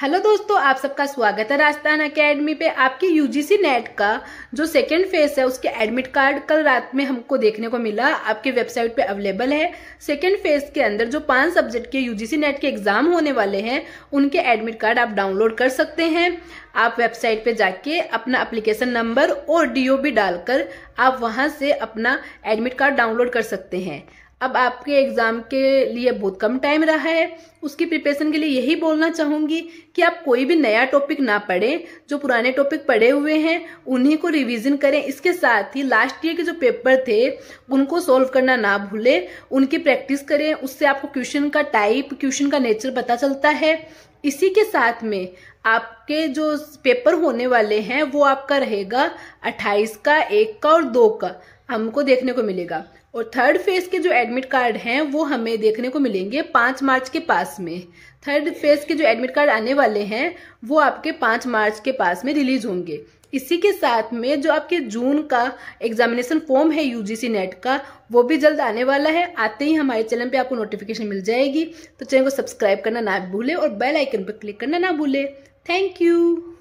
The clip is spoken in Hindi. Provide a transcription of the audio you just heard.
हेलो दोस्तों आप सबका स्वागत है राजस्थान एकेडमी पे आपकी यूजीसी नेट का जो सेकंड फेज है उसके एडमिट कार्ड कल रात में हमको देखने को मिला आपके वेबसाइट पे अवेलेबल है सेकंड फेज के अंदर जो पांच सब्जेक्ट के यूजीसी नेट के एग्जाम होने वाले हैं उनके एडमिट कार्ड आप डाउनलोड कर सकते हैं आप वेबसाइट पे जाके अपना अप्लीकेशन नंबर और डी डालकर आप वहाँ से अपना एडमिट कार्ड डाउनलोड कर सकते हैं अब आपके एग्ज़ाम के लिए बहुत कम टाइम रहा है उसकी प्रिपरेशन के लिए यही बोलना चाहूंगी कि आप कोई भी नया टॉपिक ना पढ़ें जो पुराने टॉपिक पढ़े हुए हैं उन्हीं को रिवीजन करें इसके साथ ही लास्ट ईयर के जो पेपर थे उनको सॉल्व करना ना भूलें उनकी प्रैक्टिस करें उससे आपको क्वेश्चन का टाइप क्वेश्चन का नेचर पता चलता है इसी के साथ में आपके जो पेपर होने वाले हैं वो आपका रहेगा अट्ठाईस का एक का और दो का हमको देखने को मिलेगा और थर्ड फेज के जो एडमिट कार्ड हैं वो हमें देखने को मिलेंगे पाँच मार्च के पास में थर्ड फेज के जो एडमिट कार्ड आने वाले हैं वो आपके पाँच मार्च के पास में रिलीज होंगे इसी के साथ में जो आपके जून का एग्जामिनेशन फॉर्म है यूजीसी नेट का वो भी जल्द आने वाला है आते ही हमारे चैनल पे आपको नोटिफिकेशन मिल जाएगी तो चैनल को सब्सक्राइब करना ना भूले और बेल आइकन पर क्लिक करना ना भूले थैंक यू